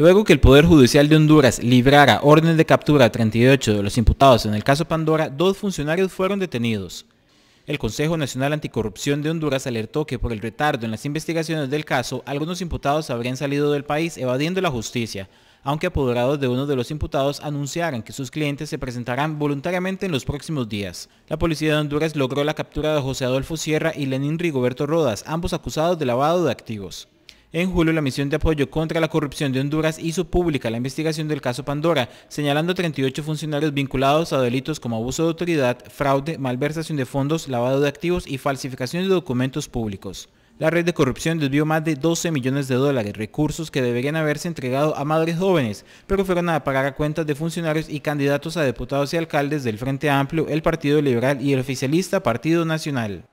Luego que el Poder Judicial de Honduras librara orden de captura a 38 de los imputados en el caso Pandora, dos funcionarios fueron detenidos. El Consejo Nacional Anticorrupción de Honduras alertó que por el retardo en las investigaciones del caso, algunos imputados habrían salido del país evadiendo la justicia, aunque apoderados de uno de los imputados anunciaran que sus clientes se presentarán voluntariamente en los próximos días. La policía de Honduras logró la captura de José Adolfo Sierra y Lenín Rigoberto Rodas, ambos acusados de lavado de activos. En julio, la misión de apoyo contra la corrupción de Honduras hizo pública la investigación del caso Pandora, señalando 38 funcionarios vinculados a delitos como abuso de autoridad, fraude, malversación de fondos, lavado de activos y falsificación de documentos públicos. La red de corrupción desvió más de 12 millones de dólares, recursos que deberían haberse entregado a madres jóvenes, pero fueron a pagar a cuentas de funcionarios y candidatos a diputados y alcaldes del Frente Amplio, el Partido Liberal y el oficialista Partido Nacional.